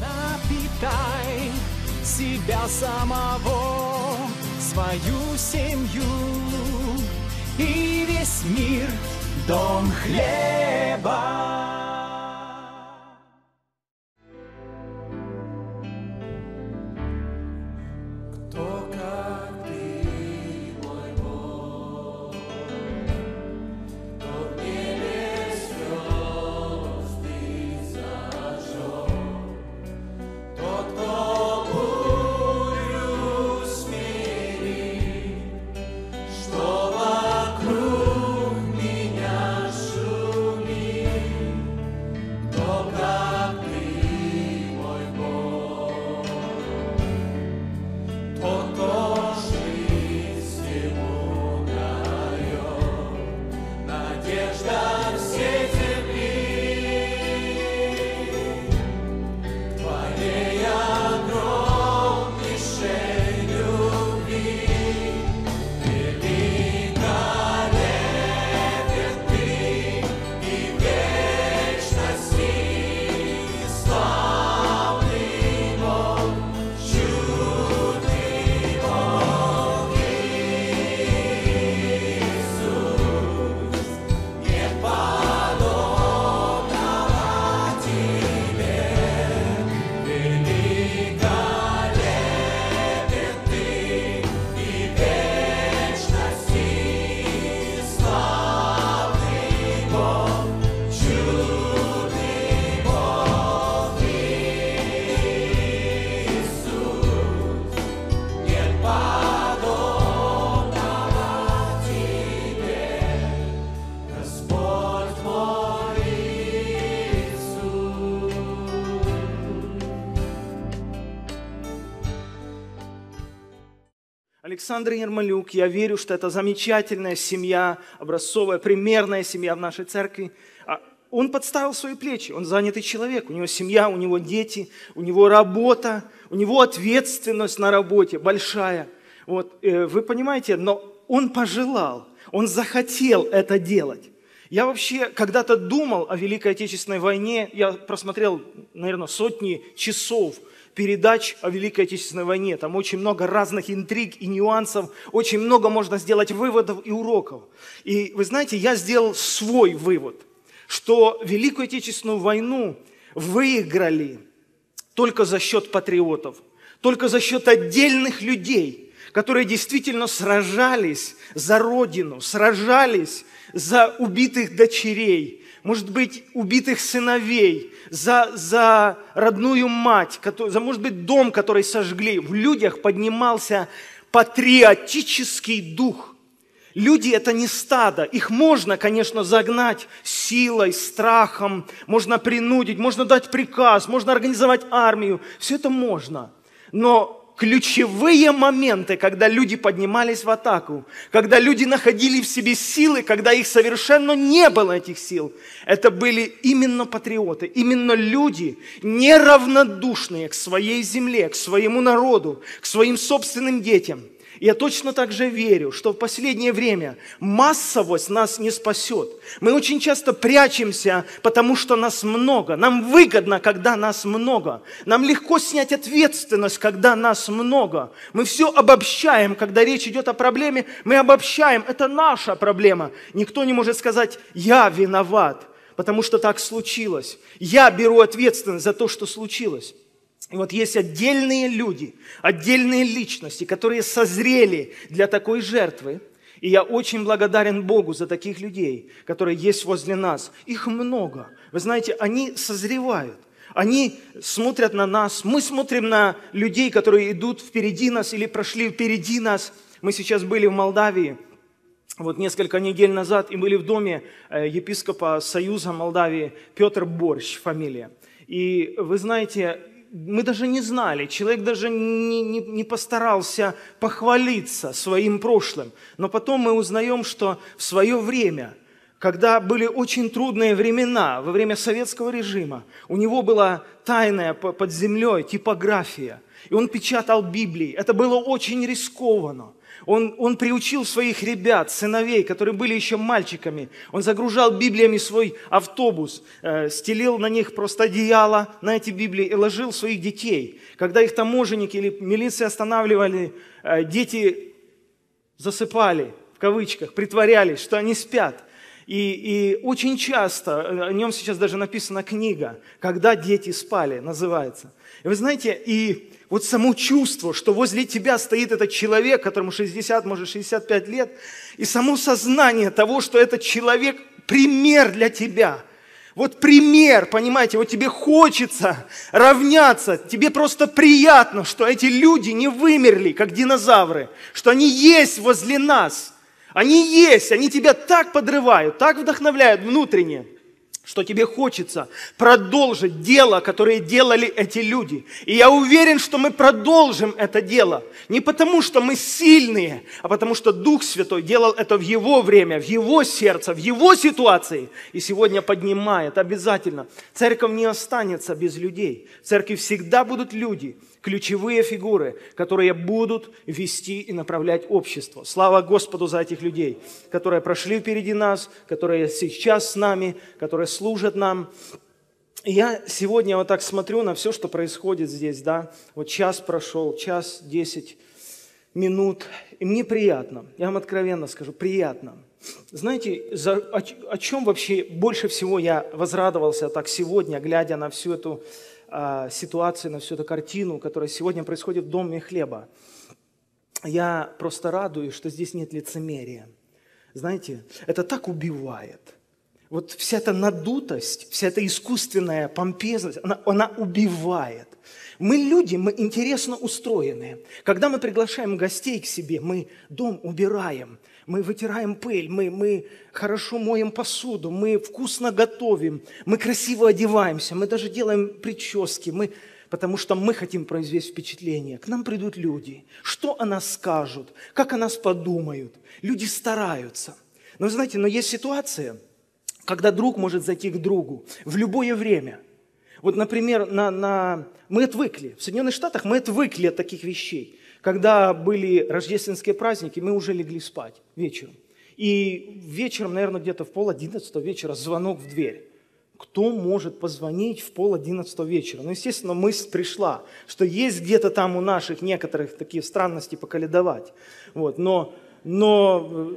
Напитай себя самого, свою семью и весь мир дом хлеба. Александр Ермолюк. Я верю, что это замечательная семья, образцовая, примерная семья в нашей церкви. А, он подставил свои плечи, он занятый человек, у него семья, у него дети, у него работа, у него ответственность на работе большая. Вот, э, вы понимаете, но он пожелал, он захотел это делать. Я вообще когда-то думал о Великой Отечественной войне, я просмотрел, наверное, сотни часов – передач о Великой Отечественной войне. Там очень много разных интриг и нюансов, очень много можно сделать выводов и уроков. И вы знаете, я сделал свой вывод, что Великую Отечественную войну выиграли только за счет патриотов, только за счет отдельных людей – которые действительно сражались за родину, сражались за убитых дочерей, может быть, убитых сыновей, за, за родную мать, за, может быть, дом, который сожгли. В людях поднимался патриотический дух. Люди – это не стадо. Их можно, конечно, загнать силой, страхом, можно принудить, можно дать приказ, можно организовать армию. Все это можно. Но ключевые моменты, когда люди поднимались в атаку, когда люди находили в себе силы, когда их совершенно не было этих сил. Это были именно патриоты, именно люди, неравнодушные к своей земле, к своему народу, к своим собственным детям – я точно так же верю, что в последнее время массовость нас не спасет. Мы очень часто прячемся, потому что нас много. Нам выгодно, когда нас много. Нам легко снять ответственность, когда нас много. Мы все обобщаем, когда речь идет о проблеме, мы обобщаем. Это наша проблема. Никто не может сказать «я виноват», потому что так случилось. Я беру ответственность за то, что случилось. И вот есть отдельные люди, отдельные личности, которые созрели для такой жертвы. И я очень благодарен Богу за таких людей, которые есть возле нас. Их много. Вы знаете, они созревают. Они смотрят на нас. Мы смотрим на людей, которые идут впереди нас или прошли впереди нас. Мы сейчас были в Молдавии вот несколько недель назад и были в доме э, епископа Союза Молдавии Петр Борщ, фамилия. И вы знаете, мы даже не знали, человек даже не, не, не постарался похвалиться своим прошлым. Но потом мы узнаем, что в свое время, когда были очень трудные времена, во время советского режима, у него была тайная под землей типография, и он печатал Библии. Это было очень рискованно. Он, он приучил своих ребят, сыновей, которые были еще мальчиками. Он загружал Библиями свой автобус, э, стелил на них просто одеяло на эти Библии и ложил своих детей. Когда их таможенники или милиция останавливали, э, дети засыпали, в кавычках, притворялись, что они спят. И, и очень часто, э, о нем сейчас даже написана книга «Когда дети спали» называется. И вы знаете, и вот само чувство, что возле тебя стоит этот человек, которому 60, может 65 лет, и само сознание того, что этот человек пример для тебя. Вот пример, понимаете, вот тебе хочется равняться, тебе просто приятно, что эти люди не вымерли, как динозавры, что они есть возле нас. Они есть, они тебя так подрывают, так вдохновляют внутренне – что тебе хочется продолжить дело, которое делали эти люди. И я уверен, что мы продолжим это дело. Не потому, что мы сильные, а потому, что Дух Святой делал это в Его время, в Его сердце, в Его ситуации. И сегодня поднимает обязательно. Церковь не останется без людей. В церкви всегда будут люди – ключевые фигуры, которые будут вести и направлять общество. Слава Господу за этих людей, которые прошли впереди нас, которые сейчас с нами, которые служат нам. Я сегодня вот так смотрю на все, что происходит здесь, да, вот час прошел, час десять минут, и мне приятно, я вам откровенно скажу, приятно. Знаете, за, о, о чем вообще больше всего я возрадовался так сегодня, глядя на всю эту а, ситуации на всю эту картину, которая сегодня происходит в Доме хлеба. Я просто радуюсь, что здесь нет лицемерия. Знаете, это так убивает. Вот вся эта надутость, вся эта искусственная помпезность, она, она убивает. Мы люди, мы интересно устроены. Когда мы приглашаем гостей к себе, мы дом убираем – мы вытираем пыль, мы, мы хорошо моем посуду, мы вкусно готовим, мы красиво одеваемся, мы даже делаем прически, мы, потому что мы хотим произвести впечатление. К нам придут люди. Что о нас скажут? Как о нас подумают? Люди стараются. Но знаете, но есть ситуация, когда друг может зайти к другу в любое время. Вот, например, на, на... мы отвыкли. В Соединенных Штатах мы отвыкли от таких вещей. Когда были рождественские праздники, мы уже легли спать вечером. И вечером, наверное, где-то в пол одиннадцатого вечера звонок в дверь. Кто может позвонить в пол одиннадцатого вечера? Ну, естественно, мысль пришла, что есть где-то там у наших некоторых такие странности поколедовать. Вот, но, но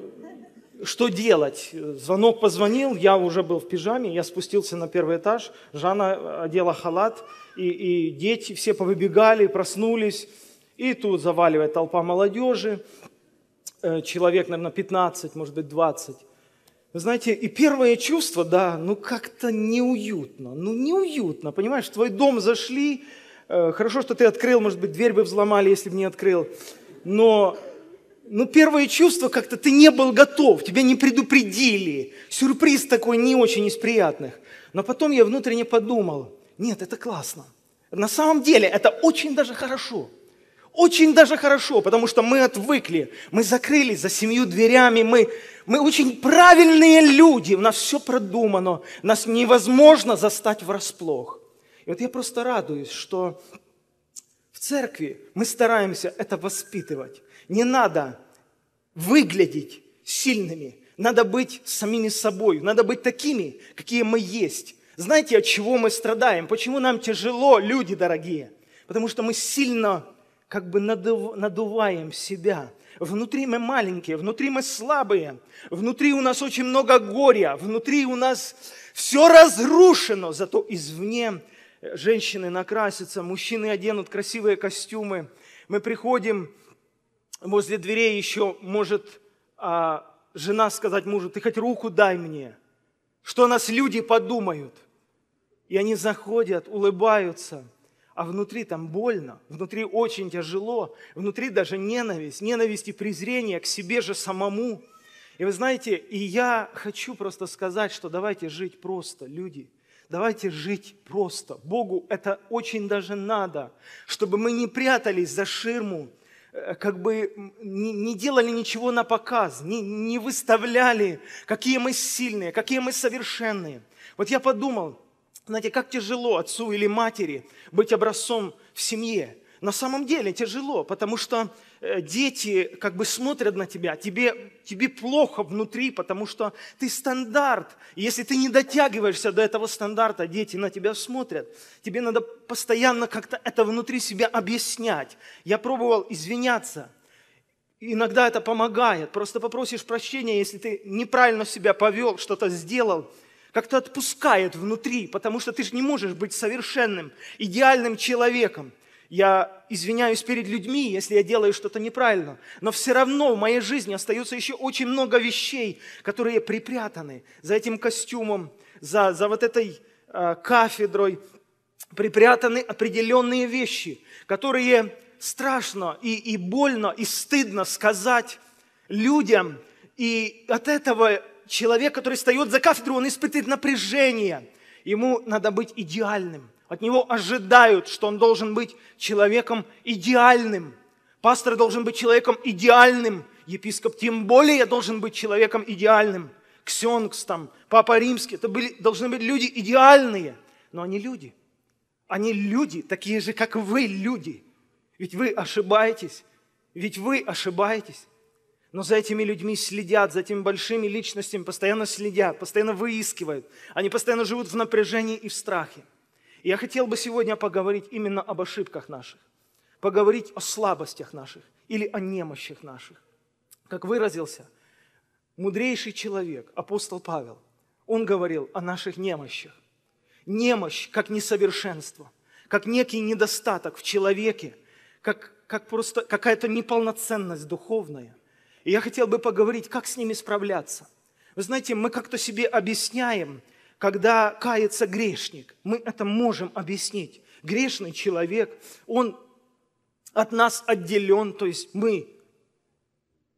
э, что делать? Звонок позвонил, я уже был в пижаме, я спустился на первый этаж, Жанна одела халат, и, и дети все повыбегали, проснулись, и тут заваливает толпа молодежи, э, человек, наверное, 15, может быть, 20. Вы знаете, и первое чувство, да, ну как-то неуютно, ну неуютно, понимаешь, в твой дом зашли, э, хорошо, что ты открыл, может быть, дверь бы взломали, если бы не открыл, но ну, первое чувство как-то ты не был готов, тебя не предупредили. Сюрприз такой не очень из приятных. Но потом я внутренне подумал, нет, это классно. На самом деле это очень даже хорошо очень даже хорошо, потому что мы отвыкли, мы закрылись за семью дверями, мы, мы очень правильные люди, у нас все продумано, нас невозможно застать врасплох. И вот я просто радуюсь, что в церкви мы стараемся это воспитывать. Не надо выглядеть сильными, надо быть самими собой, надо быть такими, какие мы есть. Знаете, от чего мы страдаем? Почему нам тяжело, люди дорогие? Потому что мы сильно как бы надув, надуваем себя. Внутри мы маленькие, внутри мы слабые, внутри у нас очень много горя, внутри у нас все разрушено, зато извне э, женщины накрасятся, мужчины оденут красивые костюмы. Мы приходим возле дверей еще, может, а, жена сказать мужу, ты хоть руку дай мне, что нас люди подумают. И они заходят, улыбаются – а внутри там больно, внутри очень тяжело, внутри даже ненависть, ненависть и презрение к себе же самому. И вы знаете, и я хочу просто сказать, что давайте жить просто, люди. Давайте жить просто. Богу это очень даже надо, чтобы мы не прятались за ширму, э, как бы не, не делали ничего на показ, не, не выставляли, какие мы сильные, какие мы совершенные. Вот я подумал, знаете, как тяжело отцу или матери быть образцом в семье. На самом деле тяжело, потому что э, дети как бы смотрят на тебя, тебе, тебе плохо внутри, потому что ты стандарт. И если ты не дотягиваешься до этого стандарта, дети на тебя смотрят. Тебе надо постоянно как-то это внутри себя объяснять. Я пробовал извиняться. Иногда это помогает. Просто попросишь прощения, если ты неправильно себя повел, что-то сделал – как-то отпускает внутри, потому что ты же не можешь быть совершенным, идеальным человеком. Я извиняюсь перед людьми, если я делаю что-то неправильно, но все равно в моей жизни остается еще очень много вещей, которые припрятаны за этим костюмом, за, за вот этой э, кафедрой, припрятаны определенные вещи, которые страшно и, и больно, и стыдно сказать людям, и от этого человек, который встает за кафедру, он испытывает напряжение. Ему надо быть идеальным. От него ожидают, что он должен быть человеком идеальным. Пастор должен быть человеком идеальным. Епископ тем более должен быть человеком идеальным. Ксенкс там, Папа Римский, это были, должны быть люди идеальные. Но они люди. Они люди, такие же, как вы люди. Ведь вы ошибаетесь. Ведь вы ошибаетесь. Но за этими людьми следят, за этими большими личностями постоянно следят, постоянно выискивают. Они постоянно живут в напряжении и в страхе. И я хотел бы сегодня поговорить именно об ошибках наших, поговорить о слабостях наших или о немощах наших. Как выразился мудрейший человек, апостол Павел, он говорил о наших немощах. Немощь как несовершенство, как некий недостаток в человеке, как, как просто какая-то неполноценность духовная – и я хотел бы поговорить, как с ними справляться. Вы знаете, мы как-то себе объясняем, когда кается грешник, мы это можем объяснить. Грешный человек, он от нас отделен, то есть мы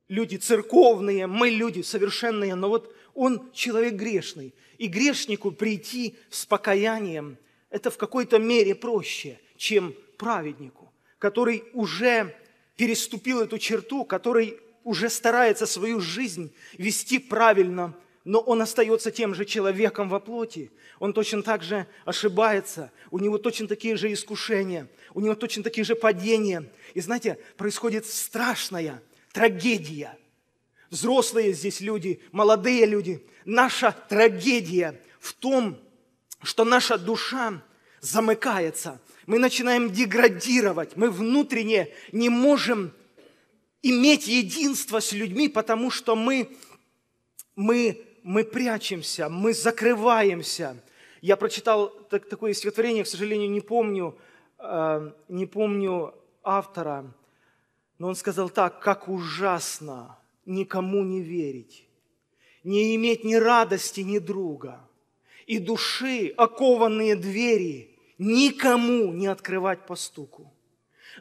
люди церковные, мы люди совершенные, но вот он человек грешный. И грешнику прийти с покаянием, это в какой-то мере проще, чем праведнику, который уже переступил эту черту, который уже старается свою жизнь вести правильно, но он остается тем же человеком во плоти. Он точно так же ошибается, у него точно такие же искушения, у него точно такие же падения. И знаете, происходит страшная трагедия. Взрослые здесь люди, молодые люди. Наша трагедия в том, что наша душа замыкается. Мы начинаем деградировать, мы внутренне не можем иметь единство с людьми, потому что мы, мы, мы прячемся, мы закрываемся. Я прочитал так, такое стихотворение, к сожалению, не помню, э, не помню автора, но он сказал так, как ужасно никому не верить, не иметь ни радости, ни друга, и души, окованные двери, никому не открывать по стуку.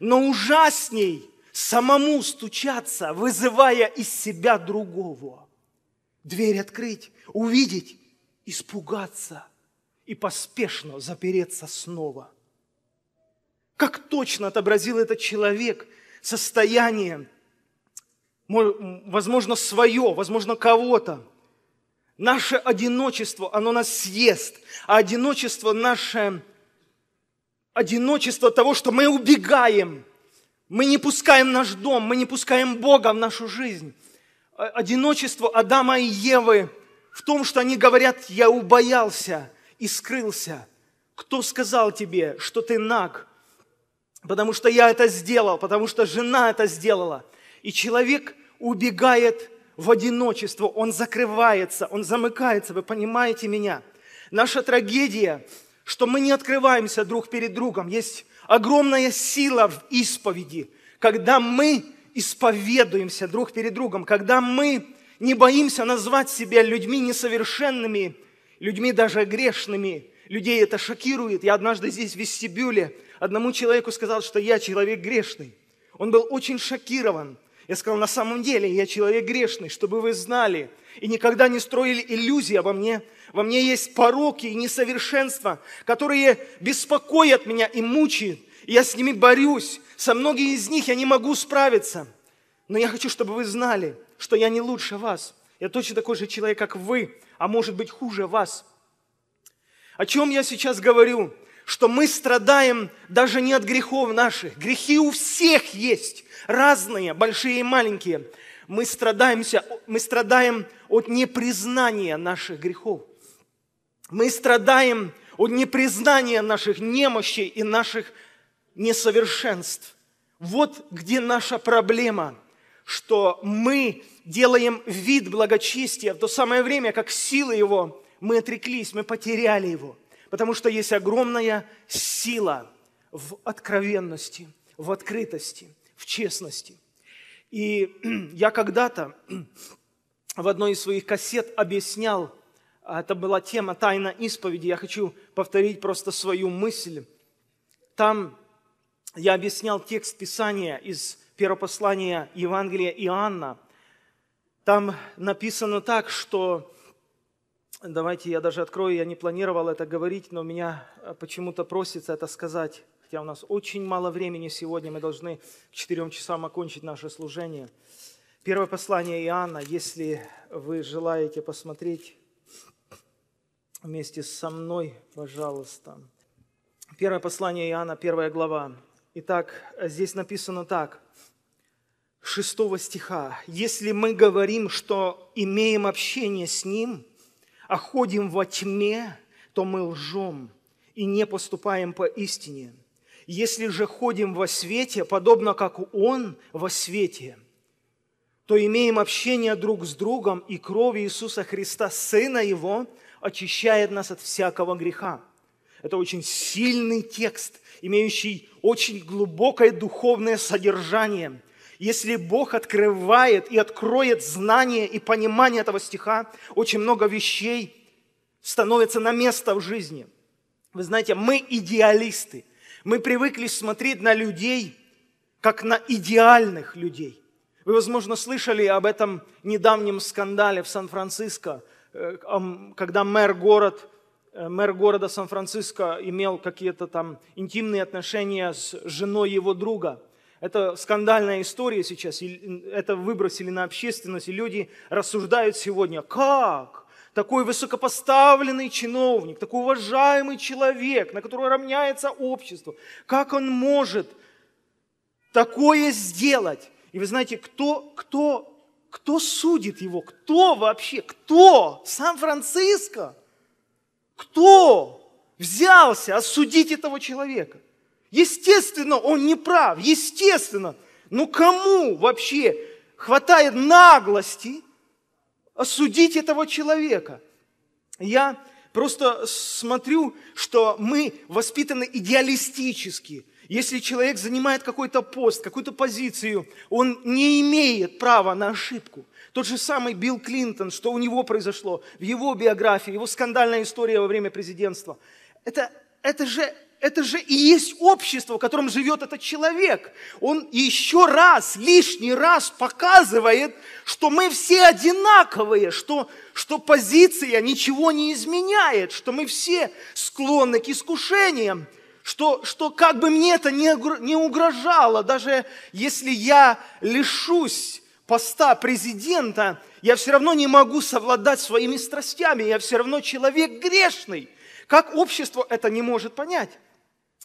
Но ужасней – самому стучаться, вызывая из себя другого. Дверь открыть, увидеть, испугаться и поспешно запереться снова. Как точно отобразил этот человек состояние, возможно, свое, возможно, кого-то. Наше одиночество, оно нас съест, а одиночество наше, одиночество того, что мы убегаем – мы не пускаем наш дом, мы не пускаем Бога в нашу жизнь. Э, одиночество Адама и Евы в том, что они говорят, я убоялся и скрылся. Кто сказал тебе, что ты наг? Потому что я это сделал, потому что жена это сделала. И человек убегает в одиночество, он закрывается, он замыкается, вы понимаете меня? Наша трагедия, что мы не открываемся друг перед другом. Есть огромная сила в исповеди, когда мы исповедуемся друг перед другом, когда мы не боимся назвать себя людьми несовершенными, людьми даже грешными. Людей это шокирует. Я однажды здесь в вестибюле одному человеку сказал, что я человек грешный. Он был очень шокирован. Я сказал, на самом деле я человек грешный, чтобы вы знали и никогда не строили иллюзии обо мне, во мне есть пороки и несовершенства, которые беспокоят меня и мучают, и я с ними борюсь. Со многими из них я не могу справиться. Но я хочу, чтобы вы знали, что я не лучше вас. Я точно такой же человек, как вы, а может быть хуже вас. О чем я сейчас говорю? Что мы страдаем даже не от грехов наших. Грехи у всех есть, разные, большие и маленькие. Мы, страдаемся, мы страдаем от непризнания наших грехов. Мы страдаем от непризнания наших немощей и наших несовершенств. Вот где наша проблема, что мы делаем вид благочестия, в то самое время, как сила его, мы отреклись, мы потеряли его. Потому что есть огромная сила в откровенности, в открытости, в честности. И я когда-то в одной из своих кассет объяснял а это была тема «Тайна исповеди». Я хочу повторить просто свою мысль. Там я объяснял текст Писания из первопослания Евангелия Иоанна. Там написано так, что... Давайте я даже открою, я не планировал это говорить, но меня э, почему-то просится это сказать, хотя у нас очень мало времени сегодня, мы должны к четырем часам окончить наше служение. Первое послание Иоанна, если вы желаете посмотреть, вместе со мной, пожалуйста. Первое послание Иоанна, первая глава. Итак, здесь написано так, шестого стиха. «Если мы говорим, что имеем общение с Ним, а ходим во тьме, то мы лжем и не поступаем по истине. Если же ходим во свете, подобно как Он во свете, то имеем общение друг с другом, и кровь Иисуса Христа, Сына Его, очищает нас от всякого греха. Это очень сильный текст, имеющий очень глубокое духовное содержание. Если Бог открывает и откроет знание и понимание этого стиха, очень много вещей становится на место в жизни. Вы знаете, мы идеалисты. Мы привыкли смотреть на людей, как на идеальных людей. Вы, возможно, слышали об этом недавнем скандале в Сан-Франциско – Э, когда мэр, город, э, мэр города Сан-Франциско имел какие-то там интимные отношения с женой его друга. Это скандальная история сейчас, это выбросили на общественность, и люди рассуждают сегодня, как? такой высокопоставленный чиновник, такой уважаемый человек, на которого равняется общество. Как он может такое сделать? И вы знаете, кто, кто кто судит его? Кто вообще? Кто? Сан-Франциско? Кто взялся осудить этого человека? Естественно, он не прав, естественно. Но кому вообще хватает наглости осудить этого человека? Я просто смотрю, что мы воспитаны идеалистически – если человек занимает какой-то пост, какую-то позицию, он не имеет права на ошибку. Тот же самый Билл Клинтон, что у него произошло, в его биографии, его скандальная история во время президентства. Это, это же это же и есть общество, в котором живет этот человек. Он еще раз, лишний раз показывает, что мы все одинаковые, что, что позиция ничего не изменяет, что мы все склонны к искушениям что, что как бы мне это не, не угрожало, даже если я лишусь поста президента, я все равно не могу совладать своими страстями, я все равно человек грешный. Как общество это не может понять?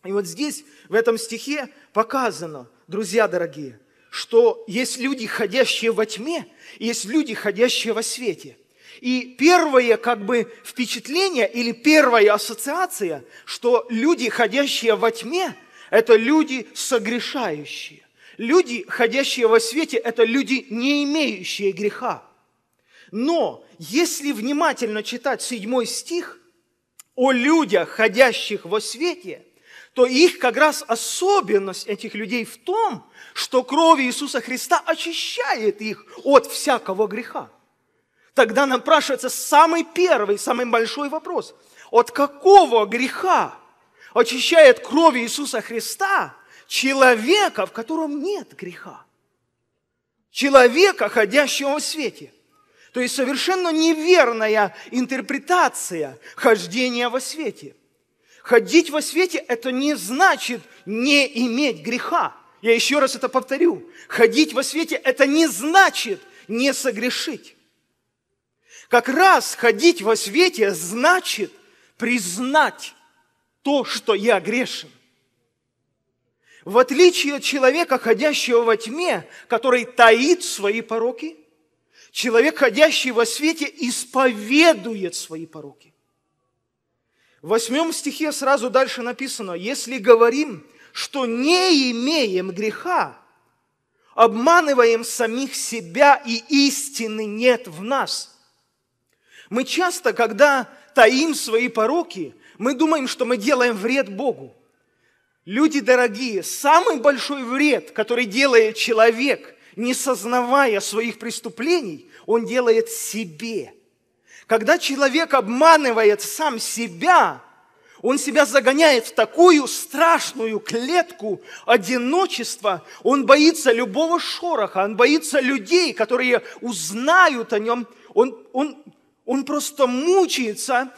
И вот здесь, в этом стихе показано, друзья дорогие, что есть люди, ходящие во тьме, и есть люди, ходящие во свете. И первое как бы впечатление или первая ассоциация, что люди, ходящие во тьме, это люди согрешающие. Люди, ходящие во свете, это люди, не имеющие греха. Но если внимательно читать седьмой стих о людях, ходящих во свете, то их как раз особенность этих людей в том, что кровь Иисуса Христа очищает их от всякого греха тогда напрашивается самый первый, самый большой вопрос. От какого греха очищает кровь Иисуса Христа человека, в котором нет греха? Человека, ходящего в свете. То есть совершенно неверная интерпретация хождения во свете. Ходить во свете – это не значит не иметь греха. Я еще раз это повторю. Ходить во свете – это не значит не согрешить. Как раз ходить во свете значит признать то, что я грешен. В отличие от человека, ходящего во тьме, который таит свои пороки, человек, ходящий во свете, исповедует свои пороки. В восьмом стихе сразу дальше написано, если говорим, что не имеем греха, обманываем самих себя, и истины нет в нас. Мы часто, когда таим свои пороки, мы думаем, что мы делаем вред Богу. Люди дорогие, самый большой вред, который делает человек, не сознавая своих преступлений, он делает себе. Когда человек обманывает сам себя, он себя загоняет в такую страшную клетку одиночества. Он боится любого шороха, он боится людей, которые узнают о нем. Он, он он просто мучается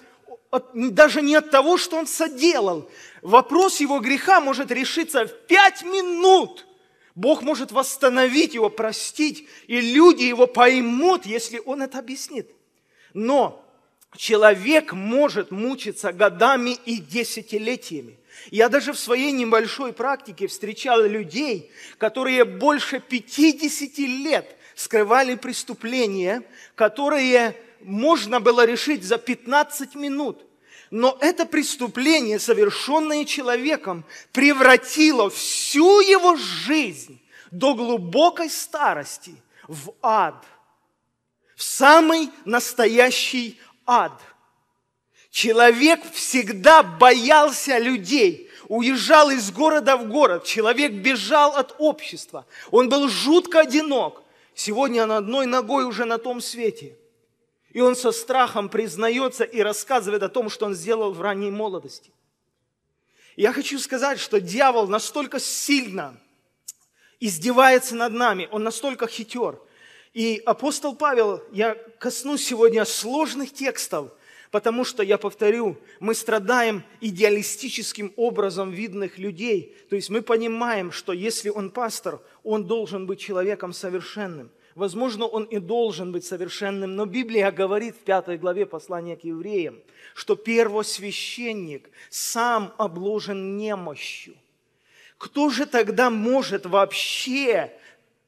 от, даже не от того, что он соделал. Вопрос его греха может решиться в пять минут. Бог может восстановить его, простить, и люди его поймут, если он это объяснит. Но человек может мучиться годами и десятилетиями. Я даже в своей небольшой практике встречал людей, которые больше 50 лет скрывали преступления, которые можно было решить за 15 минут. Но это преступление, совершенное человеком, превратило всю его жизнь до глубокой старости в ад, в самый настоящий ад. Человек всегда боялся людей – уезжал из города в город, человек бежал от общества, он был жутко одинок. Сегодня он одной ногой уже на том свете. И он со страхом признается и рассказывает о том, что он сделал в ранней молодости. я хочу сказать, что дьявол настолько сильно издевается над нами, он настолько хитер. И апостол Павел, я коснусь сегодня сложных текстов, потому что, я повторю, мы страдаем идеалистическим образом видных людей. То есть мы понимаем, что если он пастор, он должен быть человеком совершенным – Возможно, он и должен быть совершенным, но Библия говорит в пятой главе послания к евреям, что первосвященник сам обложен немощью. Кто же тогда может вообще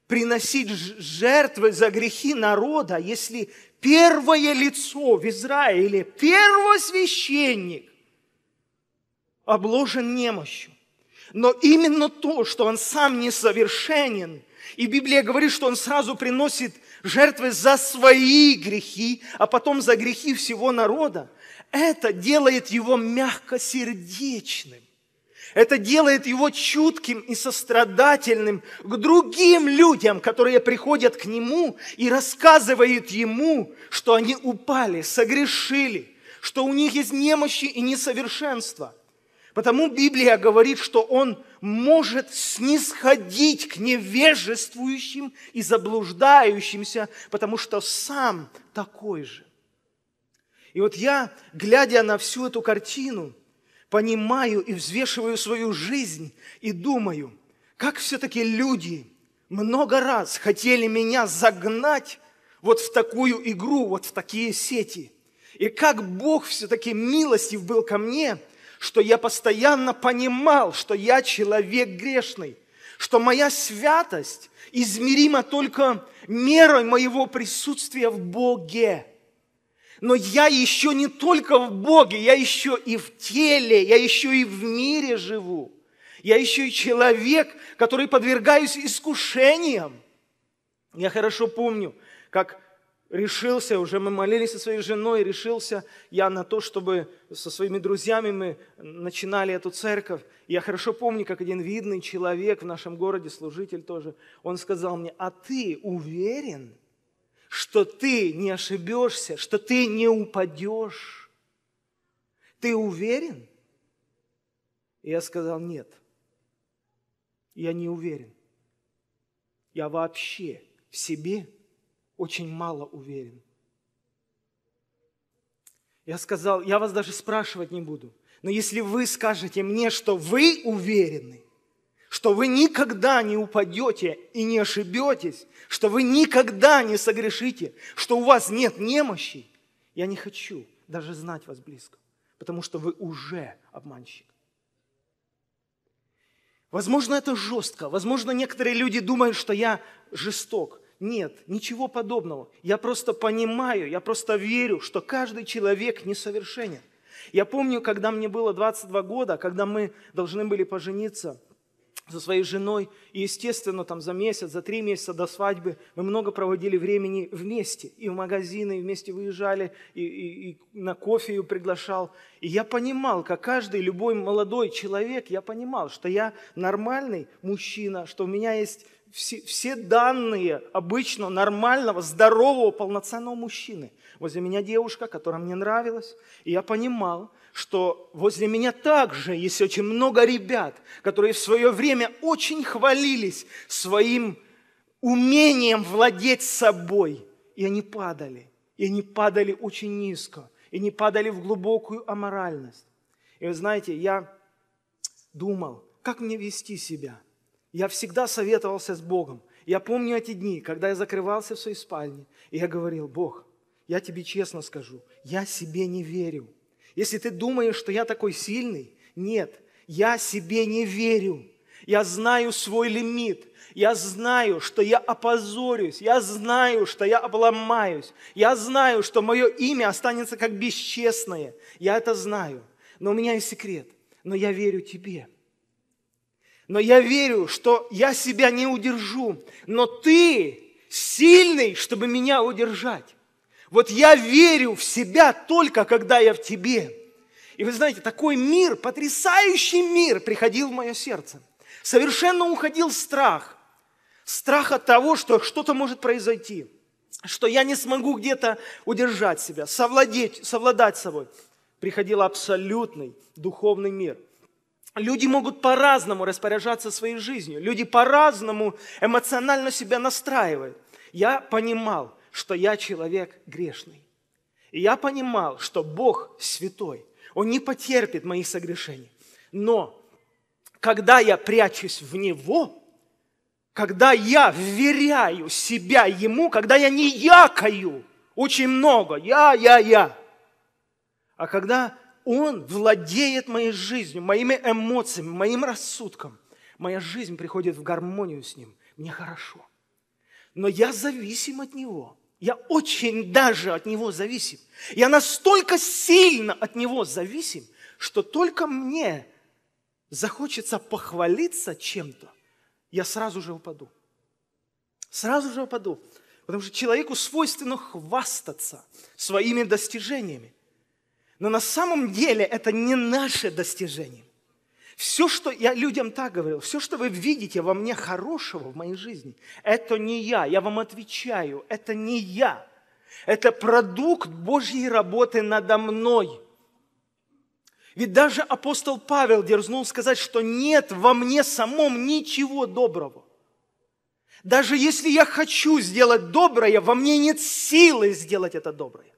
приносить жертвы за грехи народа, если первое лицо в Израиле, первосвященник, обложен немощью? Но именно то, что он сам несовершенен – и Библия говорит, что он сразу приносит жертвы за свои грехи, а потом за грехи всего народа. Это делает его мягкосердечным. Это делает его чутким и сострадательным к другим людям, которые приходят к нему и рассказывают ему, что они упали, согрешили, что у них есть немощи и несовершенства. Потому Библия говорит, что он – может снисходить к невежествующим и заблуждающимся, потому что сам такой же. И вот я, глядя на всю эту картину, понимаю и взвешиваю свою жизнь и думаю, как все-таки люди много раз хотели меня загнать вот в такую игру, вот в такие сети. И как Бог все-таки милостив был ко мне – что я постоянно понимал, что я человек грешный, что моя святость измерима только мерой моего присутствия в Боге. Но я еще не только в Боге, я еще и в теле, я еще и в мире живу. Я еще и человек, который подвергаюсь искушениям. Я хорошо помню, как решился, уже мы молились со своей женой, решился я на то, чтобы со своими друзьями мы начинали эту церковь. я хорошо помню, как один видный человек в нашем городе, служитель тоже, он сказал мне, а ты уверен, что ты не ошибешься, что ты не упадешь? Ты уверен? И я сказал, нет, я не уверен. Я вообще в себе очень мало уверен. Я сказал, я вас даже спрашивать не буду, но если вы скажете мне, что вы уверены, что вы никогда не упадете и не ошибетесь, что вы никогда не согрешите, что у вас нет немощи, я не хочу даже знать вас близко, потому что вы уже обманщик. Возможно, это жестко. Возможно, некоторые люди думают, что я жесток. Нет, ничего подобного. Я просто понимаю, я просто верю, что каждый человек несовершенен. Я помню, когда мне было 22 года, когда мы должны были пожениться со своей женой, и, естественно, там за месяц, за три месяца до свадьбы мы много проводили времени вместе, и в магазины, вместе выезжали, и, и, и на кофе ее приглашал. И я понимал, как каждый, любой молодой человек, я понимал, что я нормальный мужчина, что у меня есть все, все данные обычно нормального, здорового, полноценного мужчины. Возле меня девушка, которая мне нравилась, и я понимал, что возле меня также есть очень много ребят, которые в свое время очень хвалились своим умением владеть собой. И они падали. И они падали очень низко. И они падали в глубокую аморальность. И вы знаете, я думал, как мне вести себя – я всегда советовался с Богом. Я помню эти дни, когда я закрывался в своей спальне, и я говорил, Бог, я тебе честно скажу, я себе не верю. Если ты думаешь, что я такой сильный, нет, я себе не верю. Я знаю свой лимит. Я знаю, что я опозорюсь. Я знаю, что я обломаюсь. Я знаю, что мое имя останется как бесчестное. Я это знаю. Но у меня есть секрет. Но я верю тебе. Но я верю, что я себя не удержу, но ты сильный, чтобы меня удержать. Вот я верю в себя только, когда я в тебе. И вы знаете, такой мир, потрясающий мир приходил в мое сердце. Совершенно уходил страх. Страх от того, что что-то может произойти. Что я не смогу где-то удержать себя, совладеть, совладать собой. Приходил абсолютный духовный мир. Люди могут по-разному распоряжаться своей жизнью. Люди по-разному эмоционально себя настраивают. Я понимал, что я человек грешный. И я понимал, что Бог святой. Он не потерпит моих согрешений. Но когда я прячусь в Него, когда я вверяю себя Ему, когда я не якаю, очень много, я, я, я. А когда он владеет моей жизнью, моими эмоциями, моим рассудком. Моя жизнь приходит в гармонию с Ним. Мне хорошо. Но я зависим от Него. Я очень даже от Него зависим. Я настолько сильно от Него зависим, что только мне захочется похвалиться чем-то, я сразу же упаду. Сразу же упаду. Потому что человеку свойственно хвастаться своими достижениями. Но на самом деле это не наше достижение. Все, что я людям так говорил, все, что вы видите во мне хорошего в моей жизни, это не я, я вам отвечаю, это не я. Это продукт Божьей работы надо мной. Ведь даже апостол Павел дерзнул сказать, что нет во мне самом ничего доброго. Даже если я хочу сделать доброе, во мне нет силы сделать это доброе.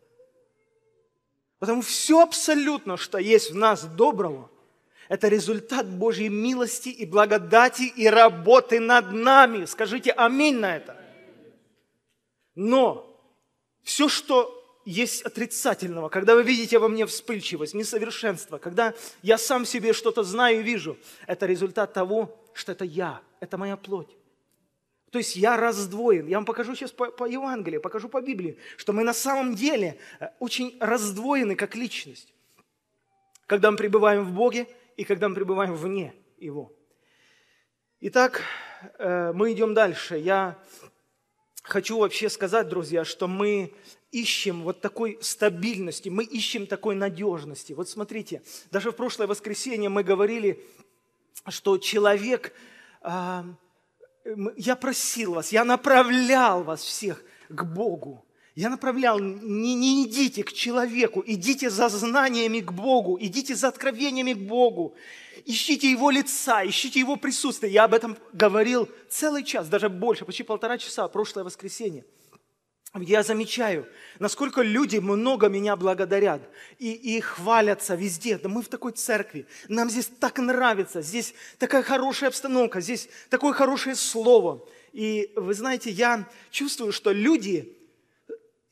Потому все абсолютно, что есть в нас доброго, это результат Божьей милости и благодати и работы над нами. Скажите аминь на это. Но все, что есть отрицательного, когда вы видите во мне вспыльчивость, несовершенство, когда я сам себе что-то знаю и вижу, это результат того, что это я, это моя плоть. То есть я раздвоен. Я вам покажу сейчас по, по Евангелию, покажу по Библии, что мы на самом деле э, очень раздвоены как личность, когда мы пребываем в Боге и когда мы пребываем вне Его. Итак, э, мы идем дальше. Я хочу вообще сказать, друзья, что мы ищем вот такой стабильности, мы ищем такой надежности. Вот смотрите, даже в прошлое воскресенье мы говорили, что человек а, Э, я просил вас, я направлял вас всех к Богу. Я направлял, не, не идите к человеку, идите за знаниями к Богу, идите за откровениями к Богу, ищите Его лица, ищите Его присутствие. Я об этом говорил целый час, даже больше, почти полтора часа, прошлое воскресенье – я замечаю, насколько люди много меня благодарят и, и хвалятся везде. Да мы в такой церкви, нам здесь так нравится, здесь такая хорошая обстановка, здесь такое хорошее слово. И вы знаете, я чувствую, что люди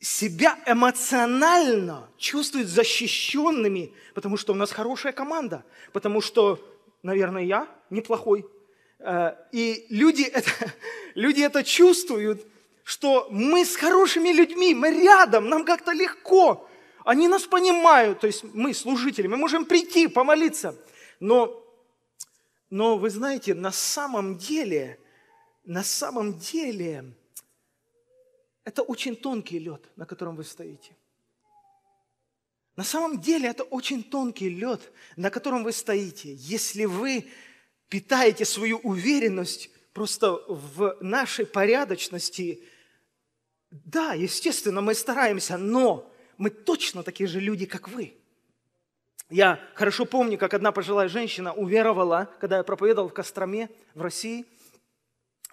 себя эмоционально чувствуют защищенными, потому что у нас хорошая команда, потому что, наверное, я неплохой. Э, и люди это, люди это чувствуют – что мы с хорошими людьми, мы рядом, нам как-то легко. Они нас понимают, то есть мы служители, мы можем прийти, помолиться. Но, но вы знаете, на самом деле, на самом деле, это очень тонкий лед, на котором вы стоите. На самом деле это очень тонкий лед, на котором вы стоите. Если вы питаете свою уверенность просто в нашей порядочности, да, естественно, мы стараемся, но мы точно такие же люди, как вы. Я хорошо помню, как одна пожилая женщина уверовала, когда я проповедовал в Костроме, в России,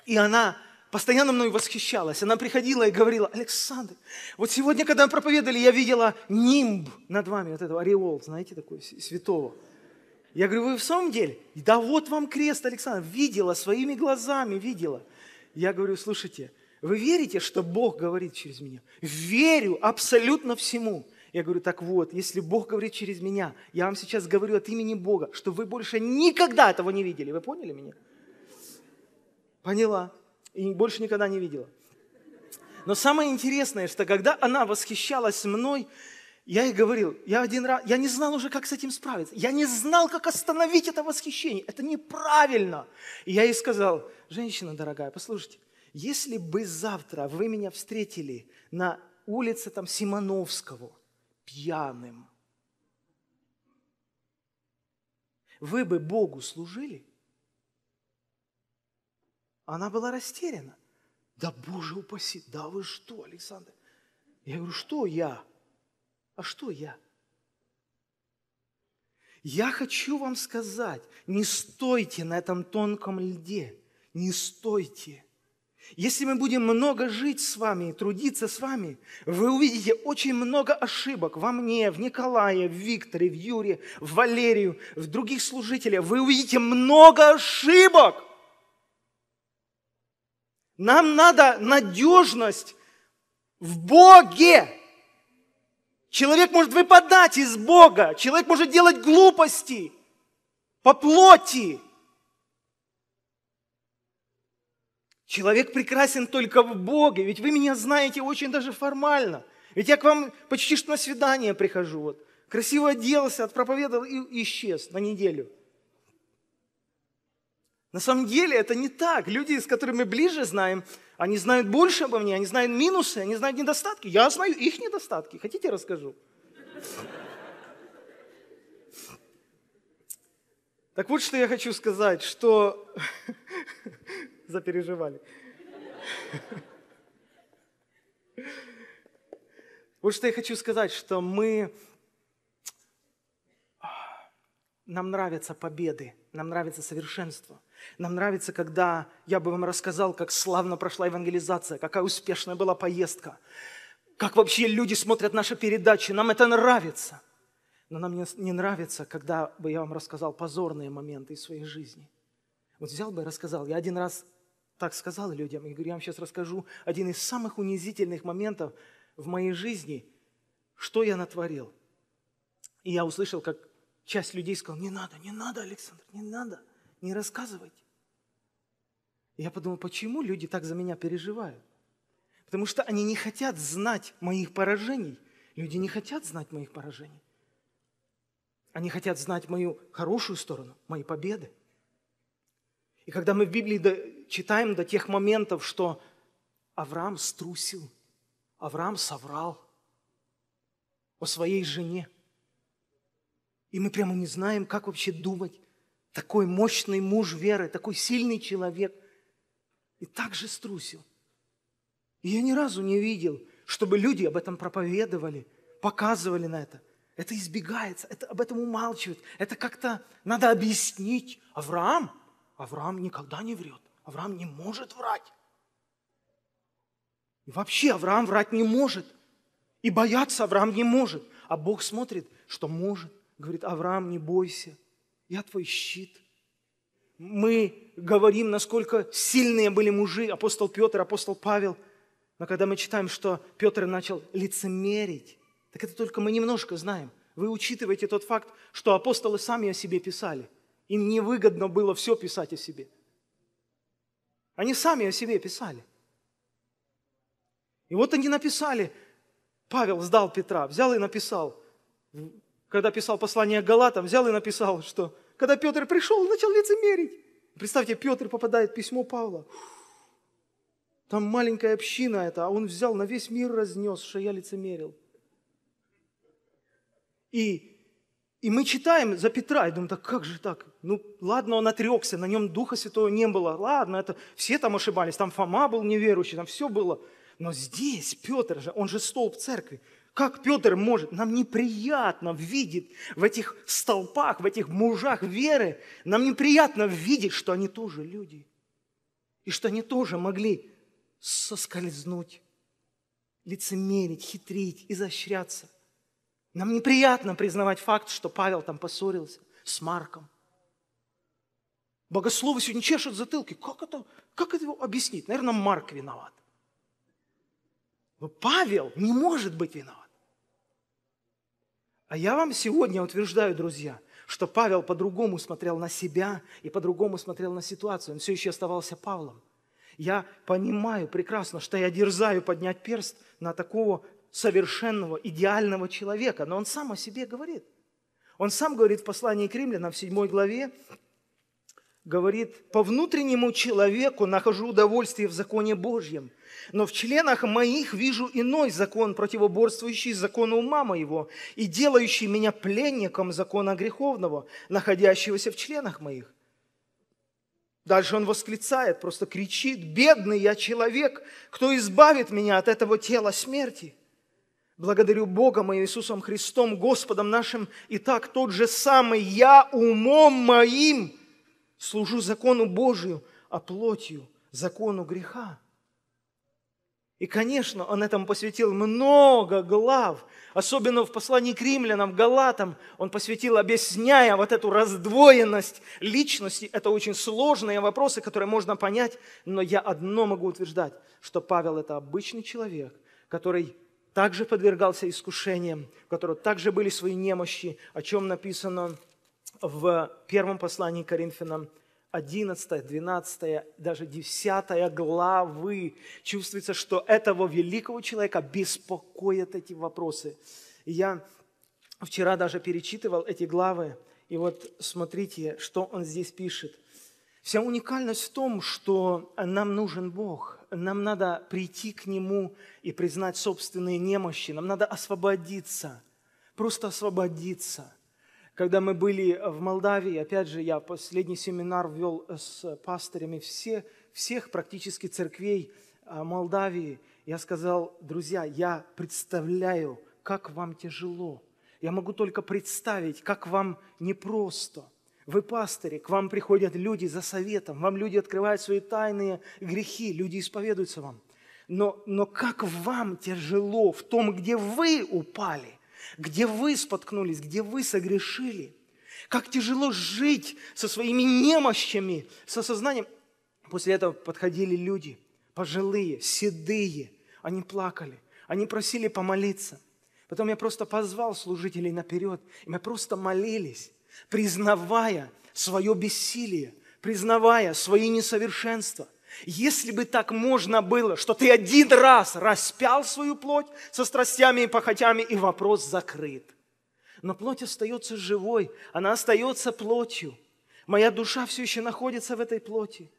и она постоянно мной восхищалась. Она приходила и говорила, Александр, вот сегодня, когда проповедовали, я видела нимб над вами, вот этого ореол, знаете, такой святого. Я говорю, вы в самом деле? Да вот вам крест, Александр, видела, своими глазами видела. Я говорю, слушайте, вы верите, что Бог говорит через меня? Верю абсолютно всему. Я говорю, так вот, если Бог говорит через меня, я вам сейчас говорю от имени Бога, что вы больше никогда этого не видели. Вы поняли меня? Поняла. И больше никогда не видела. Но самое интересное, что когда она восхищалась мной, я ей говорил, я один раз, я не знал уже, как с этим справиться. Я не знал, как остановить это восхищение. Это неправильно. И я ей сказал, женщина дорогая, послушайте, если бы завтра вы меня встретили на улице там Симоновского пьяным, вы бы Богу служили? Она была растеряна. Да Боже упаси, да вы что, Александр? Я говорю, что я? А что я? Я хочу вам сказать, не стойте на этом тонком льде, не стойте – если мы будем много жить с вами, трудиться с вами, вы увидите очень много ошибок во мне, в Николае, в Викторе, в Юре, в Валерию, в других служителях. Вы увидите много ошибок. Нам надо надежность в Боге. Человек может выпадать из Бога, человек может делать глупости по плоти, Человек прекрасен только в Боге, ведь вы меня знаете очень даже формально. Ведь я к вам почти что на свидание прихожу. Вот. Красиво оделся, отпроповедовал и исчез на неделю. На самом деле это не так. Люди, с которыми ближе знаем, они знают больше обо мне, они знают минусы, они знают недостатки. Я знаю их недостатки. Хотите, расскажу? Так вот, что я хочу сказать, что запереживали. Вот что я хочу сказать, что мы... Нам нравятся победы, нам нравится совершенство. Нам нравится, когда я бы вам рассказал, как славно прошла евангелизация, какая успешная была поездка, как вообще люди смотрят наши передачи. Нам это нравится. Но нам не нравится, когда бы я вам рассказал позорные моменты из своей жизни. Вот взял бы и рассказал. Я один раз так сказал людям. И говорю, я вам сейчас расскажу один из самых унизительных моментов в моей жизни, что я натворил. И я услышал, как часть людей сказала, не надо, не надо, Александр, не надо, не рассказывайте. я подумал, почему люди так за меня переживают? Потому что они не хотят знать моих поражений. Люди не хотят знать моих поражений. Они хотят знать мою хорошую сторону, мои победы – и когда мы в Библии до, читаем до тех моментов, что Авраам струсил, Авраам соврал о своей жене. И мы прямо не знаем, как вообще думать. Такой мощный муж веры, такой сильный человек. И так же струсил. И я ни разу не видел, чтобы люди об этом проповедовали, показывали на это. Это избегается, это, об этом умалчивают. Это как-то надо объяснить. Авраам – Авраам никогда не врет. Авраам не может врать. И вообще Авраам врать не может. И бояться Авраам не может. А Бог смотрит, что может. Говорит, Авраам, не бойся, я твой щит. Мы говорим, насколько сильные были мужи, апостол Петр, апостол Павел. Но когда мы читаем, что Петр начал лицемерить, так это только мы немножко знаем. Вы учитываете тот факт, что апостолы сами о себе писали – им невыгодно было все писать о себе. Они сами о себе писали. И вот они написали, Павел сдал Петра, взял и написал, когда писал послание Галатам, взял и написал, что когда Петр пришел, он начал лицемерить. Представьте, Петр попадает в письмо Павла. Там маленькая община это, а он взял на весь мир разнес, что я лицемерил. И и мы читаем за Петра и думаем, так как же так? Ну, ладно, он отрекся, на нем Духа Святого не было. Ладно, это все там ошибались, там Фома был неверующий, там все было. Но здесь Петр же, он же столб церкви. Как Петр может? Нам неприятно видеть в этих столпах, в этих мужах веры, нам неприятно видеть, что они тоже люди. И что они тоже могли соскользнуть, лицемерить, хитрить, изощряться – нам неприятно признавать факт, что Павел там поссорился с Марком. Богословы сегодня чешут затылки. Как это, как это его объяснить? Наверное, Марк виноват. Но Павел не может быть виноват. А я вам сегодня утверждаю, друзья, что Павел по-другому смотрел на себя и по-другому смотрел на ситуацию. Он все еще оставался Павлом. Я понимаю прекрасно, что я дерзаю поднять перст на такого совершенного, идеального человека. Но он сам о себе говорит. Он сам говорит в послании к римлянам в 7 главе, говорит, «По внутреннему человеку нахожу удовольствие в законе Божьем, но в членах моих вижу иной закон, противоборствующий закону ума моего и делающий меня пленником закона греховного, находящегося в членах моих». Дальше он восклицает, просто кричит, «Бедный я человек, кто избавит меня от этого тела смерти?» Благодарю Бога моим Иисусом Христом, Господом нашим, и так тот же самый я умом моим служу закону Божию, а плотью закону греха. И, конечно, он этому посвятил много глав, особенно в послании к римлянам, Галатам. Он посвятил, объясняя вот эту раздвоенность личности. Это очень сложные вопросы, которые можно понять, но я одно могу утверждать, что Павел – это обычный человек, который также подвергался искушениям, у которого также были свои немощи, о чем написано в первом послании к Коринфянам 11, 12, даже 10 главы. Чувствуется, что этого великого человека беспокоят эти вопросы. И я вчера даже перечитывал эти главы, и вот смотрите, что он здесь пишет. Вся уникальность в том, что нам нужен Бог – нам надо прийти к Нему и признать собственные немощи. Нам надо освободиться, просто освободиться. Когда мы были в Молдавии, опять же, я последний семинар ввел с пасторами все, всех практически церквей а, Молдавии. Я сказал, друзья, я представляю, как вам тяжело. Я могу только представить, как вам непросто. Вы пастыри, к вам приходят люди за советом, вам люди открывают свои тайные грехи, люди исповедуются вам. Но, но как вам тяжело в том, где вы упали, где вы споткнулись, где вы согрешили. Как тяжело жить со своими немощами, со сознанием. После этого подходили люди, пожилые, седые, они плакали, они просили помолиться. Потом я просто позвал служителей наперед, и мы просто молились признавая свое бессилие, признавая свои несовершенства. Если бы так можно было, что ты один раз распял свою плоть со страстями и похотями, и вопрос закрыт. Но плоть остается живой, она остается плотью. Моя душа все еще находится в этой плоти.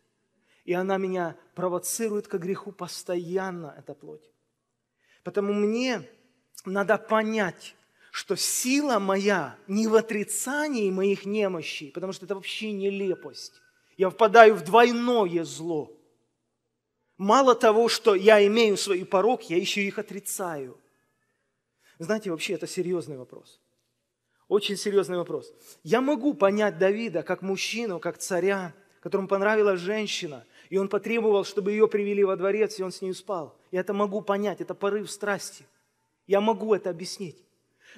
И она меня провоцирует к греху постоянно, эта плоть. Потому мне надо понять, что сила моя не в отрицании моих немощей, потому что это вообще нелепость. Я впадаю в двойное зло. Мало того, что я имею свои пороки, я еще их отрицаю. Знаете, вообще это серьезный вопрос. Очень серьезный вопрос. Я могу понять Давида как мужчину, как царя, которому понравилась женщина, и он потребовал, чтобы ее привели во дворец, и он с ней спал. Я это могу понять, это порыв страсти. Я могу это объяснить.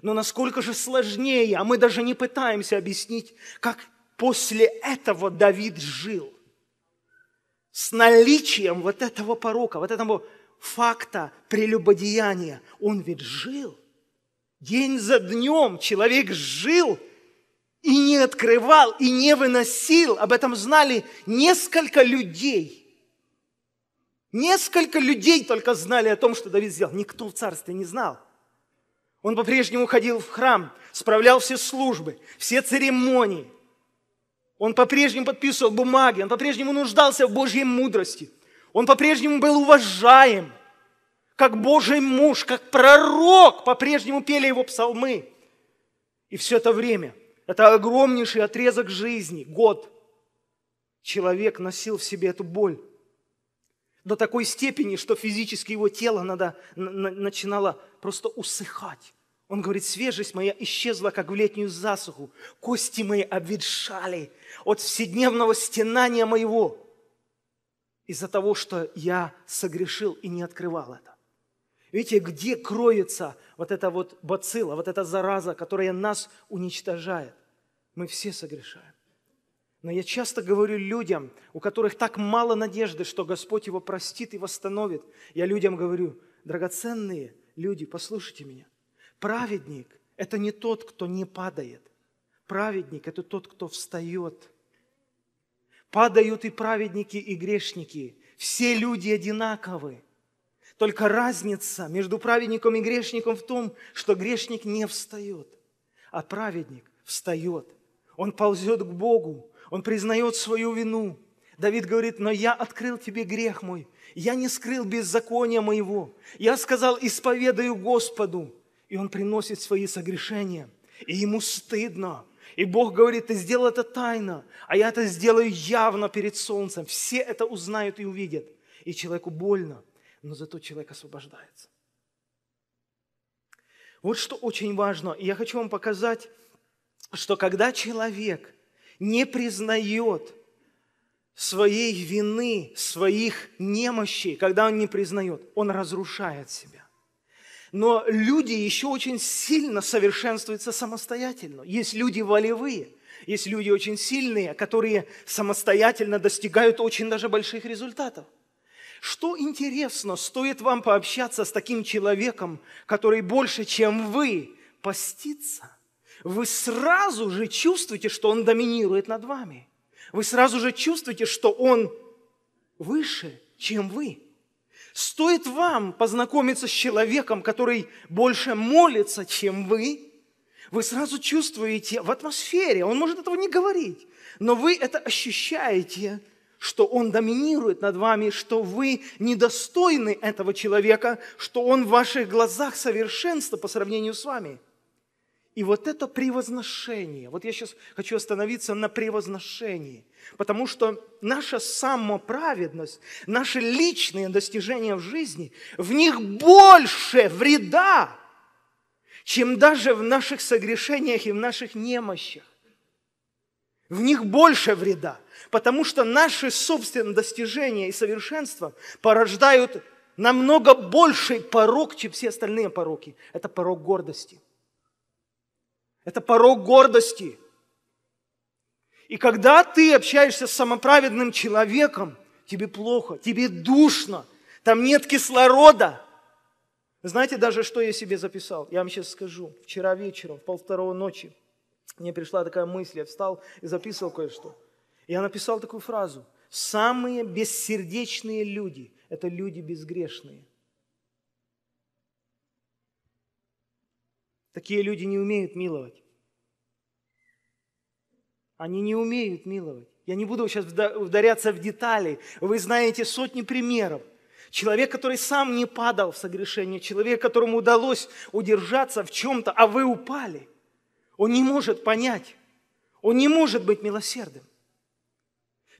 Но насколько же сложнее, а мы даже не пытаемся объяснить, как после этого Давид жил. С наличием вот этого порока, вот этого факта прелюбодеяния. Он ведь жил. День за днем человек жил и не открывал, и не выносил. Об этом знали несколько людей. Несколько людей только знали о том, что Давид сделал. Никто в царстве не знал. Он по-прежнему ходил в храм, справлял все службы, все церемонии. Он по-прежнему подписывал бумаги, он по-прежнему нуждался в Божьей мудрости. Он по-прежнему был уважаем, как Божий муж, как пророк, по-прежнему пели его псалмы. И все это время, это огромнейший отрезок жизни, год, человек носил в себе эту боль до такой степени, что физически его тело надо, начинало просто усыхать. Он говорит, свежесть моя исчезла, как в летнюю засуху. Кости мои обветшали от вседневного стенания моего из-за того, что я согрешил и не открывал это. Видите, где кроется вот эта вот бацилла, вот эта зараза, которая нас уничтожает? Мы все согрешаем. Но я часто говорю людям, у которых так мало надежды, что Господь его простит и восстановит. Я людям говорю, драгоценные люди, послушайте меня. Праведник – это не тот, кто не падает. Праведник – это тот, кто встает. Падают и праведники, и грешники. Все люди одинаковы. Только разница между праведником и грешником в том, что грешник не встает, а праведник встает. Он ползет к Богу, он признает свою вину. Давид говорит, но я открыл тебе грех мой, я не скрыл беззакония моего. Я сказал, исповедаю Господу, и он приносит свои согрешения, и ему стыдно. И Бог говорит, ты сделал это тайно, а я это сделаю явно перед солнцем. Все это узнают и увидят. И человеку больно, но зато человек освобождается. Вот что очень важно. И я хочу вам показать, что когда человек не признает своей вины, своих немощей, когда он не признает, он разрушает себя. Но люди еще очень сильно совершенствуются самостоятельно. Есть люди волевые, есть люди очень сильные, которые самостоятельно достигают очень даже больших результатов. Что интересно, стоит вам пообщаться с таким человеком, который больше, чем вы, постится, вы сразу же чувствуете, что он доминирует над вами. Вы сразу же чувствуете, что он выше, чем вы. Стоит вам познакомиться с человеком, который больше молится, чем вы, вы сразу чувствуете в атмосфере, он может этого не говорить, но вы это ощущаете, что он доминирует над вами, что вы недостойны этого человека, что он в ваших глазах совершенство по сравнению с вами – и вот это превозношение, вот я сейчас хочу остановиться на превозношении, потому что наша самоправедность, наши личные достижения в жизни, в них больше вреда, чем даже в наших согрешениях и в наших немощах. В них больше вреда, потому что наши собственные достижения и совершенства порождают намного больший порог, чем все остальные пороки. Это порог гордости. Это порог гордости. И когда ты общаешься с самоправедным человеком, тебе плохо, тебе душно, там нет кислорода. Знаете даже, что я себе записал? Я вам сейчас скажу. Вчера вечером, в полвторого ночи, мне пришла такая мысль, я встал и записывал кое-что. Я написал такую фразу. Самые бессердечные люди – это люди безгрешные – Такие люди не умеют миловать. Они не умеют миловать. Я не буду сейчас ударяться в детали. Вы знаете сотни примеров. Человек, который сам не падал в согрешение, человек, которому удалось удержаться в чем-то, а вы упали, он не может понять, он не может быть милосердным.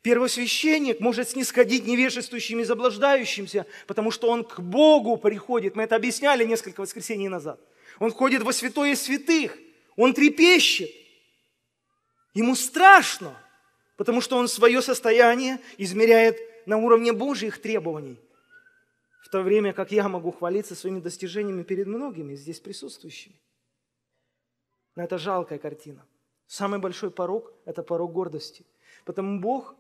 Первосвященник может снисходить невежествующим и заблуждающимся, потому что он к Богу приходит. Мы это объясняли несколько воскресений назад – он входит во святое святых. Он трепещет. Ему страшно, потому что он свое состояние измеряет на уровне Божьих требований. В то время как я могу хвалиться своими достижениями перед многими здесь присутствующими. Но это жалкая картина. Самый большой порог – это порог гордости. Потому Бог,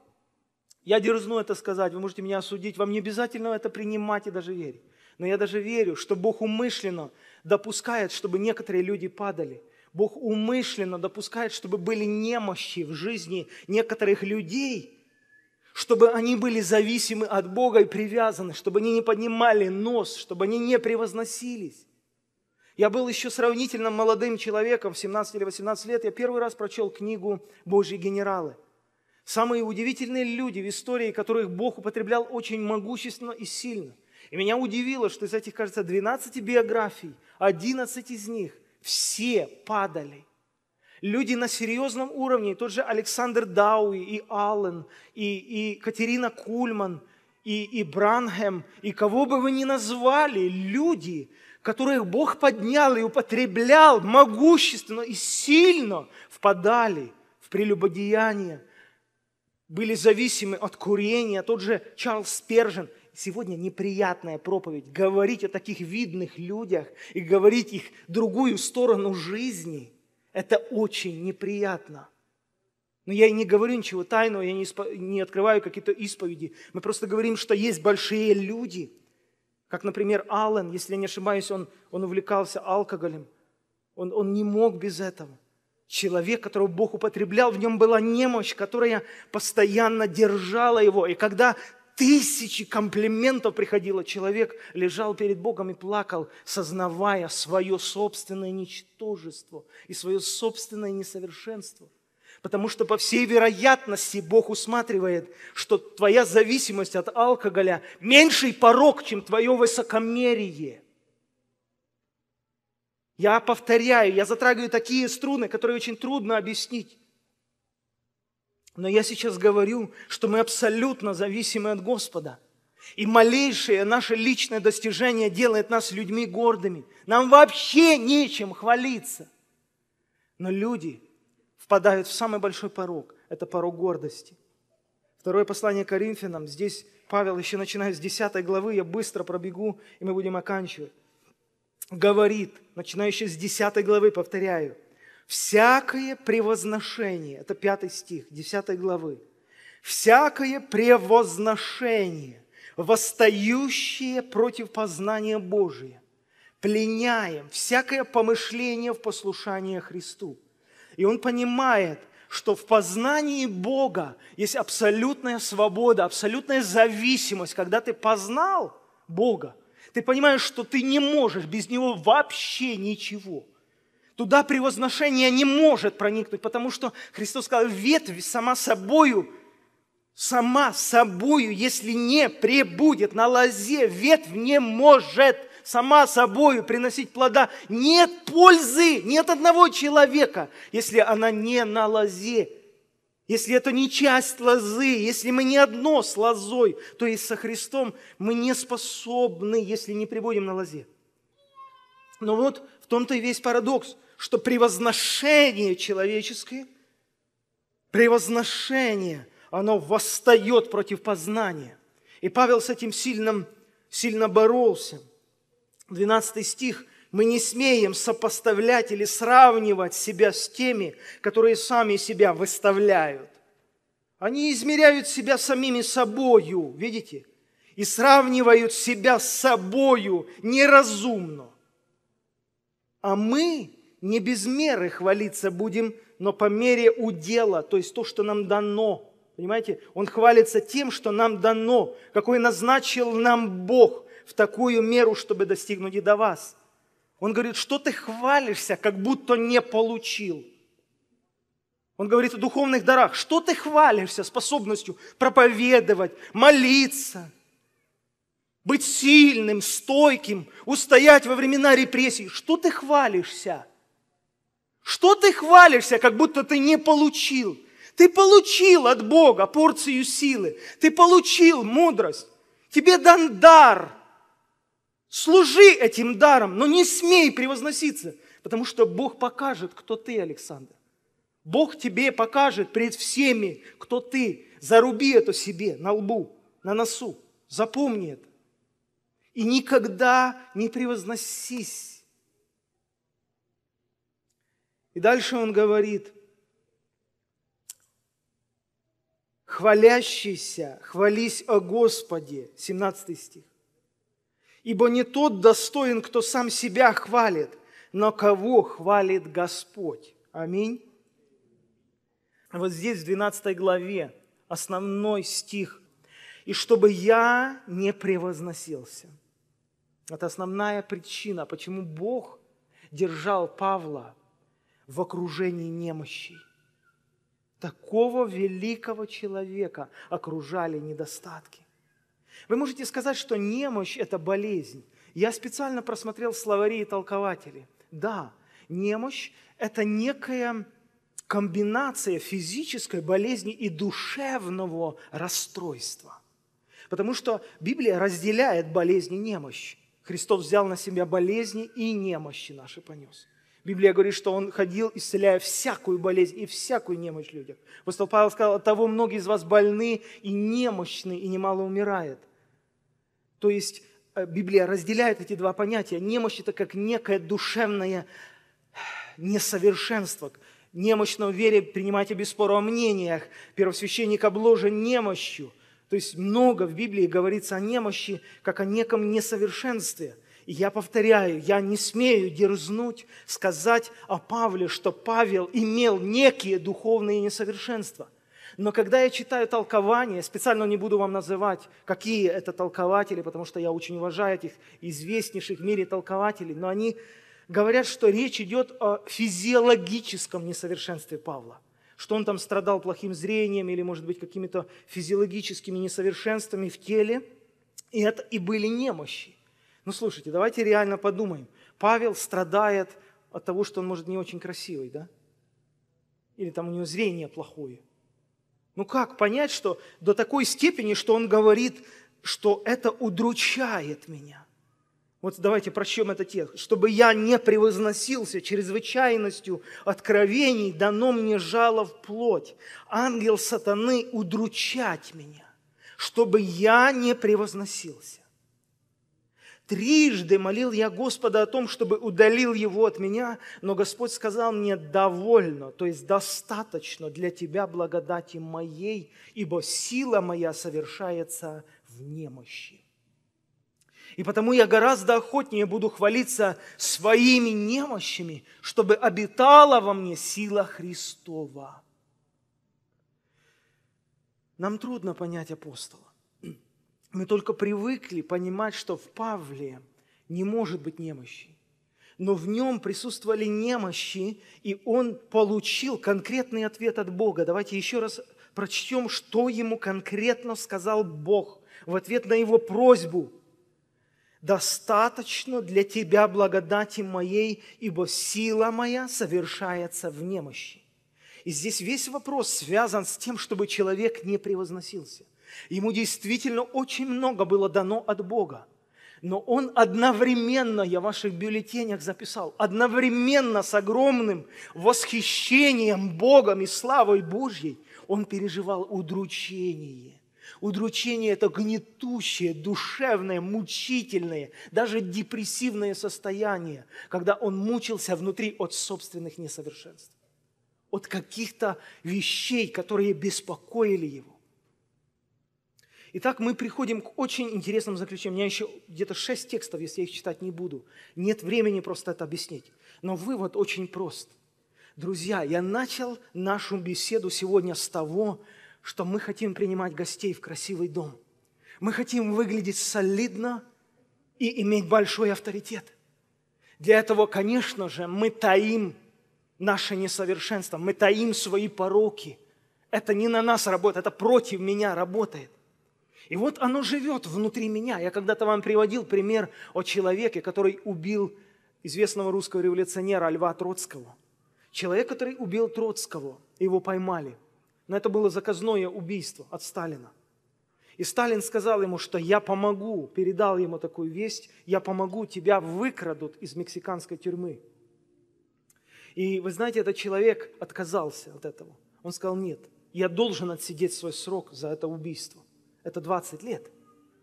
я дерзну это сказать, вы можете меня осудить, вам не обязательно это принимать и даже верить. Но я даже верю, что Бог умышленно допускает, чтобы некоторые люди падали. Бог умышленно допускает, чтобы были немощи в жизни некоторых людей – чтобы они были зависимы от Бога и привязаны, чтобы они не поднимали нос, чтобы они не превозносились. Я был еще сравнительно молодым человеком, в 17 или 18 лет, я первый раз прочел книгу «Божьи генералы». Самые удивительные люди в истории, которых Бог употреблял очень могущественно и сильно – и меня удивило, что из этих, кажется, 12 биографий, 11 из них все падали. Люди на серьезном уровне, тот же Александр Дауи и Аллен, и, и Катерина Кульман, и, и Бранхэм, и кого бы вы ни назвали, люди, которых Бог поднял и употреблял могущественно и сильно, впадали в прелюбодеяние, были зависимы от курения. Тот же Чарльз Спержин – сегодня неприятная проповедь. Говорить о таких видных людях и говорить их другую сторону жизни, это очень неприятно. Но я и не говорю ничего тайного, я не, испо... не открываю какие-то исповеди. Мы просто говорим, что есть большие люди, как, например, Аллен, если я не ошибаюсь, он, он увлекался алкоголем. Он, он не мог без этого. Человек, которого Бог употреблял, в нем была немощь, которая постоянно держала его. И когда тысячи комплиментов приходило. Человек лежал перед Богом и плакал, сознавая свое собственное ничтожество и свое собственное несовершенство. Потому что, по всей вероятности, Бог усматривает, что твоя зависимость от алкоголя – меньший порог, чем твое высокомерие. Я повторяю, я затрагиваю такие струны, которые очень трудно объяснить. Но я сейчас говорю, что мы абсолютно зависимы от Господа. И малейшее наше личное достижение делает нас людьми гордыми. Нам вообще нечем хвалиться. Но люди впадают в самый большой порог. Это порог гордости. Второе послание Коринфянам. Здесь Павел, еще начиная с 10 главы, я быстро пробегу, и мы будем оканчивать. Говорит, начиная еще с 10 главы, повторяю – всякое превозношение, это пятый стих десятой главы, всякое превозношение, восстающее против познания Божия, пленяем всякое помышление в послушание Христу. И он понимает, что в познании Бога есть абсолютная свобода, абсолютная зависимость. Когда ты познал Бога, ты понимаешь, что ты не можешь без Него вообще ничего – Туда превозношение не может проникнуть, потому что Христос сказал, ветвь сама собою, сама собою, если не пребудет на лозе, ветвь не может сама собою приносить плода. Нет пользы, нет одного человека, если она не на лозе. Если это не часть лозы, если мы не одно с лозой, то есть со Христом, мы не способны, если не прибудем на лозе. Но вот в том-то и весь парадокс что превозношение человеческое, превозношение, оно восстает против познания. И Павел с этим сильно, сильно боролся. 12 стих. «Мы не смеем сопоставлять или сравнивать себя с теми, которые сами себя выставляют. Они измеряют себя самими собою, видите, и сравнивают себя с собою неразумно. А мы не без меры хвалиться будем, но по мере удела, то есть то, что нам дано. Понимаете? Он хвалится тем, что нам дано, какой назначил нам Бог в такую меру, чтобы достигнуть и до вас. Он говорит, что ты хвалишься, как будто не получил. Он говорит о духовных дарах. Что ты хвалишься способностью проповедовать, молиться, быть сильным, стойким, устоять во времена репрессий? Что ты хвалишься? Что ты хвалишься, как будто ты не получил? Ты получил от Бога порцию силы, ты получил мудрость, тебе дан дар. Служи этим даром, но не смей превозноситься, потому что Бог покажет, кто ты, Александр. Бог тебе покажет пред всеми, кто ты. Заруби это себе на лбу, на носу. Запомни это. И никогда не превозносись и дальше он говорит, хвалящийся, хвались о Господе, 17 стих. Ибо не тот достоин, кто сам себя хвалит, но кого хвалит Господь. Аминь. Вот здесь, в 12 главе, основной стих. «И чтобы я не превозносился». Это основная причина, почему Бог держал Павла – в окружении немощей. Такого великого человека окружали недостатки. Вы можете сказать, что немощь – это болезнь. Я специально просмотрел словари и толкователи. Да, немощь – это некая комбинация физической болезни и душевного расстройства. Потому что Библия разделяет болезни и немощь. Христос взял на себя болезни и немощи наши понес. Библия говорит, что он ходил, исцеляя всякую болезнь и всякую немощь людях. Апостол Павел сказал, от того многие из вас больны и немощны, и немало умирает. То есть э, Библия разделяет эти два понятия. Немощь – это как некое душевное несовершенство. Немощно в вере принимайте без спора о мнениях. Первосвященник обложен немощью. То есть много в Библии говорится о немощи, как о неком несовершенстве – я повторяю, я не смею дерзнуть сказать о Павле, что Павел имел некие духовные несовершенства. Но когда я читаю толкования, специально не буду вам называть, какие это толкователи, потому что я очень уважаю этих известнейших в мире толкователей, но они говорят, что речь идет о физиологическом несовершенстве Павла что он там страдал плохим зрением или, может быть, какими-то физиологическими несовершенствами в теле, и, это, и были немощи. Ну слушайте, давайте реально подумаем. Павел страдает от того, что он, может, не очень красивый, да? Или там у него зрение плохое. Ну как понять, что до такой степени, что он говорит, что это удручает меня? Вот давайте прочтем это тех, «Чтобы я не превозносился чрезвычайностью откровений, дано мне жало в плоть, ангел сатаны удручать меня, чтобы я не превозносился». Трижды молил я Господа о том, чтобы удалил его от меня, но Господь сказал мне, довольно, то есть достаточно для тебя благодати моей, ибо сила моя совершается в немощи. И потому я гораздо охотнее буду хвалиться своими немощами, чтобы обитала во мне сила Христова. Нам трудно понять апостола. Мы только привыкли понимать, что в Павле не может быть немощи. Но в нем присутствовали немощи, и он получил конкретный ответ от Бога. Давайте еще раз прочтем, что ему конкретно сказал Бог в ответ на его просьбу. «Достаточно для тебя благодати моей, ибо сила моя совершается в немощи». И здесь весь вопрос связан с тем, чтобы человек не превозносился – Ему действительно очень много было дано от Бога. Но он одновременно, я в ваших бюллетенях записал, одновременно с огромным восхищением Богом и славой Божьей он переживал удручение. Удручение – это гнетущее, душевное, мучительное, даже депрессивное состояние, когда он мучился внутри от собственных несовершенств, от каких-то вещей, которые беспокоили его. Итак, мы приходим к очень интересному заключению. У меня еще где-то шесть текстов, если я их читать не буду. Нет времени просто это объяснить. Но вывод очень прост. Друзья, я начал нашу беседу сегодня с того, что мы хотим принимать гостей в красивый дом. Мы хотим выглядеть солидно и иметь большой авторитет. Для этого, конечно же, мы таим наше несовершенство, мы таим свои пороки. Это не на нас работает, это против меня работает – и вот оно живет внутри меня. Я когда-то вам приводил пример о человеке, который убил известного русского революционера Льва Троцкого. Человек, который убил Троцкого, его поймали. Но это было заказное убийство от Сталина. И Сталин сказал ему, что я помогу, передал ему такую весть, я помогу, тебя выкрадут из мексиканской тюрьмы. И вы знаете, этот человек отказался от этого. Он сказал, нет, я должен отсидеть свой срок за это убийство это 20 лет.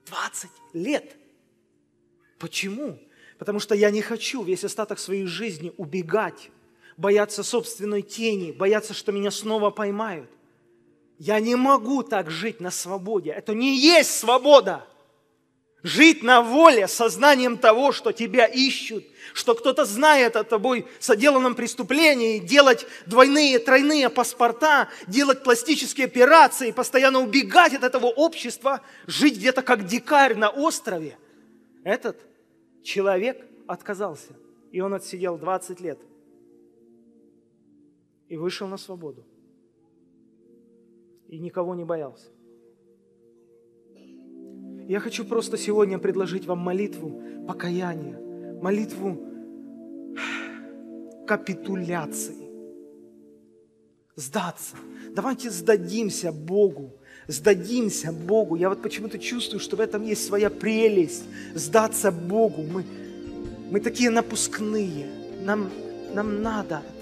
20 лет! Почему? Потому что я не хочу весь остаток своей жизни убегать, бояться собственной тени, бояться, что меня снова поймают. Я не могу так жить на свободе. Это не есть свобода. Жить на воле сознанием того, что тебя ищут, что кто-то знает о тобой соделанном преступлении, делать двойные, тройные паспорта, делать пластические операции, постоянно убегать от этого общества, жить где-то как дикарь на острове. Этот человек отказался, и он отсидел 20 лет и вышел на свободу. И никого не боялся. Я хочу просто сегодня предложить вам молитву покаяния, молитву капитуляции. Сдаться. Давайте сдадимся Богу. Сдадимся Богу. Я вот почему-то чувствую, что в этом есть своя прелесть. Сдаться Богу. Мы, мы такие напускные. Нам, нам надо